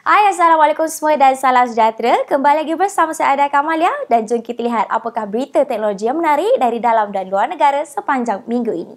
Hai Assalamualaikum semua dan salam sejahtera Kembali lagi bersama saya Adai Kamalia Dan jom kita lihat apakah berita teknologi yang menarik Dari dalam dan luar negara sepanjang minggu ini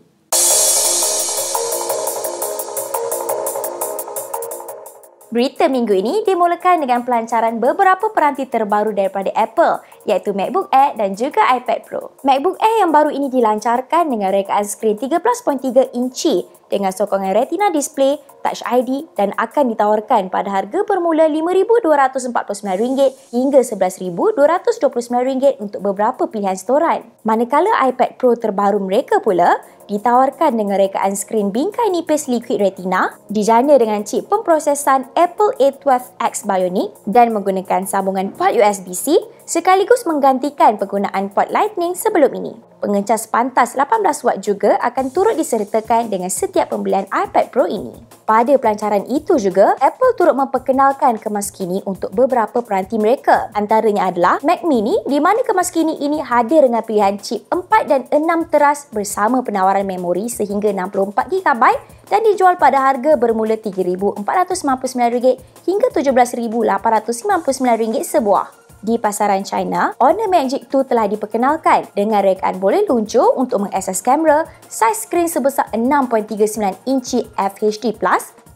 Berita minggu ini dimulakan dengan pelancaran beberapa peranti terbaru daripada Apple iaitu MacBook Air dan juga iPad Pro. MacBook Air yang baru ini dilancarkan dengan rekaan skrin 13.3 inci dengan sokongan Retina Display, Touch ID dan akan ditawarkan pada harga bermula RM5,249 hingga RM11,229 untuk beberapa pilihan setoran. Manakala iPad Pro terbaru mereka pula, ditawarkan dengan rekaan skrin bingkai nipis Liquid Retina, dijana dengan chip pemprosesan Apple A12X Bionic dan menggunakan sambungan port USB-C sekaligus menggantikan penggunaan port Lightning sebelum ini. Pengecas pantas 18W juga akan turut disertakan dengan setiap setiap pembelian iPad Pro ini. Pada pelancaran itu juga, Apple turut memperkenalkan kemas kini untuk beberapa peranti mereka. Antaranya adalah Mac Mini di mana kemas kini ini hadir dengan pilihan chip 4 dan 6 teras bersama penawaran memori sehingga 64GB dan dijual pada harga bermula RM3,499 hingga RM17,899 sebuah di pasaran China, Honor Magic 2 telah diperkenalkan dengan rekaan boleh luncur untuk mengakses kamera saiz skrin sebesar 6.39 inci FHD+,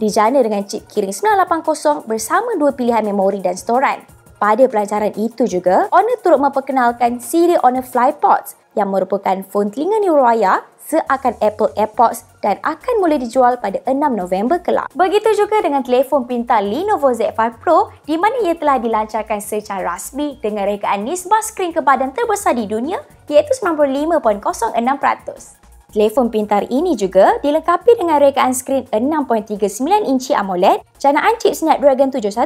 dijana dengan chip kiring 980 bersama dua pilihan memori dan storan. Pada pelancaran itu juga, Honor turut memperkenalkan siri Honor Flypods yang merupakan fon telinga Neuroya seakan Apple AirPods dan akan mula dijual pada 6 November kelak. Begitu juga dengan telefon pintar Lenovo Z5 Pro di mana ia telah dilancarkan secara rasmi dengan rekaan nisbah skrin ke badan terbesar di dunia iaitu 95.06%. Telefon pintar ini juga dilengkapi dengan rekaan skrin 6.39 inci AMOLED, janaan chip Snapdragon 710,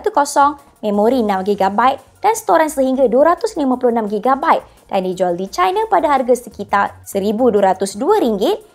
memori 6GB dan storan sehingga 256GB dan dijual di China pada harga sekitar RM1,202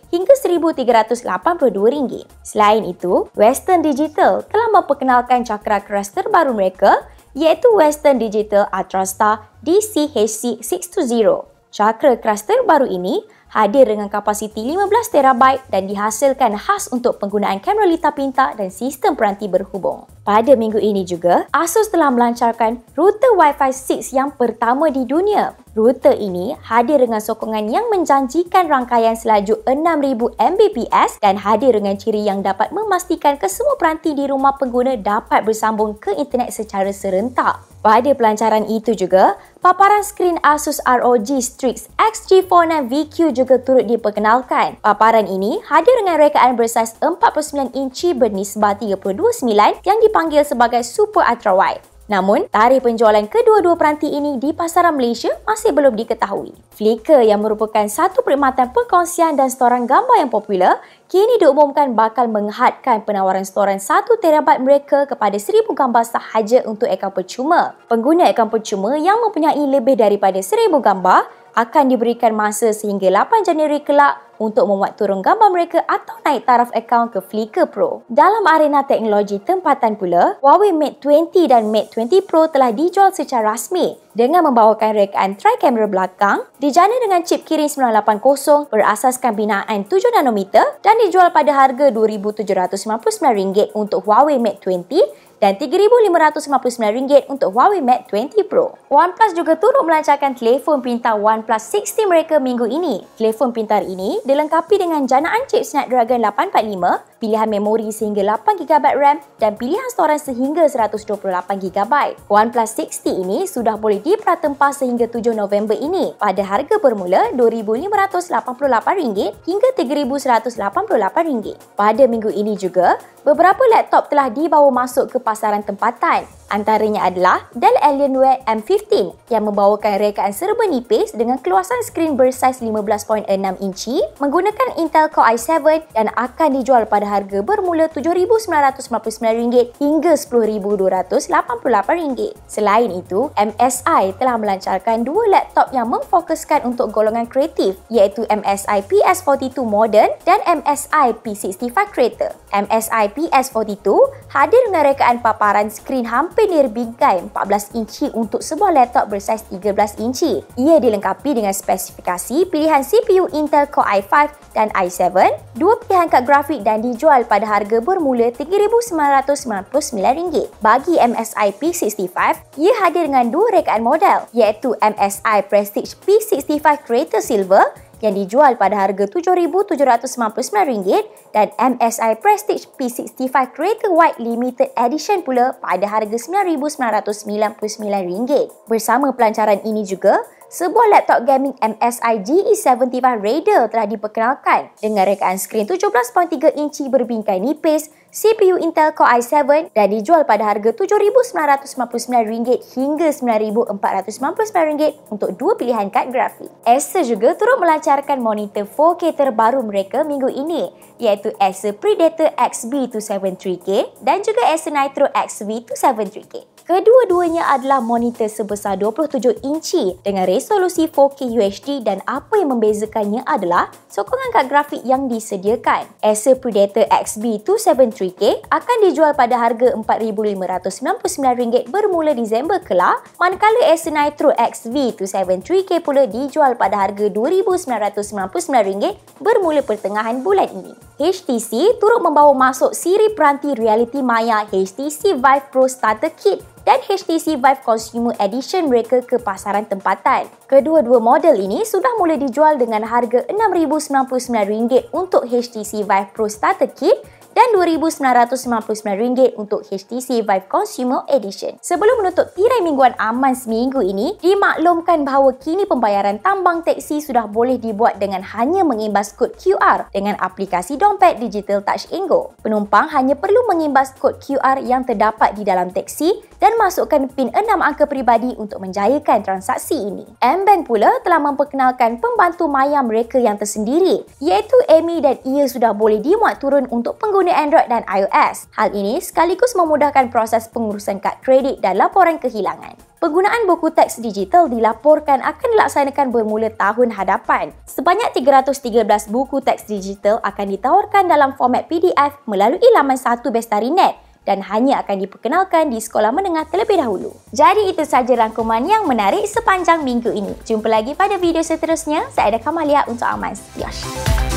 hingga RM1,382. Selain itu, Western Digital telah memperkenalkan cakera keras terbaru mereka iaitu Western Digital Ultrastar DCHC620. Cakera keras terbaru ini hadir dengan kapasiti 15TB dan dihasilkan khas untuk penggunaan kamera lita pintar dan sistem peranti berhubung. Pada minggu ini juga, ASUS telah melancarkan router Wi-Fi 6 yang pertama di dunia Rute ini hadir dengan sokongan yang menjanjikan rangkaian selaju 6000 Mbps dan hadir dengan ciri yang dapat memastikan kesemua peranti di rumah pengguna dapat bersambung ke internet secara serentak. Pada pelancaran itu juga, paparan skrin Asus ROG Strix XG49 VQ juga turut diperkenalkan. Paparan ini hadir dengan rekaan bersaiz 49 inci bernisbah 329 yang dipanggil sebagai Super Ultra Wide. Namun, tarikh penjualan kedua-dua peranti ini di pasaran Malaysia masih belum diketahui. Flickr yang merupakan satu perkhidmatan perkongsian dan setoran gambar yang popular, kini diumumkan bakal menghadkan penawaran setoran 1TB mereka kepada 1,000 gambar sahaja untuk akaun percuma. Pengguna akaun percuma yang mempunyai lebih daripada 1,000 gambar akan diberikan masa sehingga 8 Januari kelak untuk memuat turun gambar mereka atau naik taraf akaun ke Flickr Pro. Dalam arena teknologi tempatan pula, Huawei Mate 20 dan Mate 20 Pro telah dijual secara rasmi dengan membawakan rekaan tri-kamera belakang, dijana dengan chip Kirin 980 berasaskan binaan 7 nanometer dan dijual pada harga RM2,799 untuk Huawei Mate 20 dan RM3,559 untuk Huawei Mate 20 Pro. OnePlus juga turut melancarkan telefon pintar OnePlus 60 mereka minggu ini. Telefon pintar ini dilengkapi dengan janaan chip Snapdragon 845 pilihan memori sehingga 8GB RAM dan pilihan storan sehingga 128GB. OnePlus 6T ini sudah boleh dipratempah sehingga 7 November ini pada harga bermula RM2,588 hingga RM3,188. Pada minggu ini juga, beberapa laptop telah dibawa masuk ke pasaran tempatan Antaranya adalah Dell Alienware M15 yang membawakan rekaan serba nipis dengan keluasan skrin bersaiz 15.6 inci menggunakan Intel Core i7 dan akan dijual pada harga bermula RM7,999 hingga RM10,288. Selain itu, MSI telah melancarkan dua laptop yang memfokuskan untuk golongan kreatif iaitu MSI PS42 Modern dan MSI P65 Creator. MSI PS42 hadir dengan rekaan paparan skrin hampa hampir bingkai 14 inci untuk sebuah laptop bersaiz 13 inci. Ia dilengkapi dengan spesifikasi pilihan CPU Intel Core i5 dan i7, dua pilihan kad grafik dan dijual pada harga bermula RM3,999. Bagi MSI P65, ia hadir dengan dua rekaan model iaitu MSI Prestige P65 Creator Silver yang dijual pada harga RM7,799 dan MSI Prestige P65 Creator White Limited Edition pula pada harga RM9,999. Bersama pelancaran ini juga, sebuah laptop gaming MSI GE75 Raider telah diperkenalkan dengan rekaan skrin 17.3 inci berbingkai nipis CPU Intel Core i7 dan dijual pada harga RM7,999 hingga RM9,499 untuk dua pilihan kad grafik. Acer juga turut melancarkan monitor 4K terbaru mereka minggu ini iaitu Acer Predator XB273K dan juga Acer Nitro XV273K. Kedua-duanya adalah monitor sebesar 27 inci dengan resolusi 4K UHD dan apa yang membezakannya adalah sokongan kad grafik yang disediakan. Acer Predator XB273K akan dijual pada harga RM4,599 bermula Disember kelar, manakala Acer Nitro xb 273 k pula dijual pada harga RM2,999 bermula pertengahan bulan ini. HTC turut membawa masuk siri peranti reality maya HTC Vive Pro Starter Kit dan HTC Vive Consumer Edition mereka ke pasaran tempatan. Kedua-dua model ini sudah mula dijual dengan harga RM6,099 untuk HTC Vive Pro Starter Kit dan RM2,959 untuk HTC Vive Consumer Edition. Sebelum menutup tirai mingguan aman seminggu ini, dimaklumkan bahawa kini pembayaran tambang teksi sudah boleh dibuat dengan hanya mengimbas kod QR dengan aplikasi dompet Digital Touch Ingo. Penumpang hanya perlu mengimbas kod QR yang terdapat di dalam teksi dan masukkan PIN enam angka peribadi untuk menjayakan transaksi ini. M-Bank pula telah memperkenalkan pembantu maya mereka yang tersendiri iaitu Amy dan ia sudah boleh dimuat turun untuk pengguna pengguna Android dan iOS. Hal ini sekaligus memudahkan proses pengurusan kad kredit dan laporan kehilangan. Penggunaan buku teks digital dilaporkan akan dilaksanakan bermula tahun hadapan. Sebanyak 313 buku teks digital akan ditawarkan dalam format PDF melalui laman 1 Bestari.net dan hanya akan diperkenalkan di sekolah menengah terlebih dahulu. Jadi itu sahaja rangkuman yang menarik sepanjang minggu ini. Jumpa lagi pada video seterusnya. Saya ada Kamalia untuk Amans. Yosh!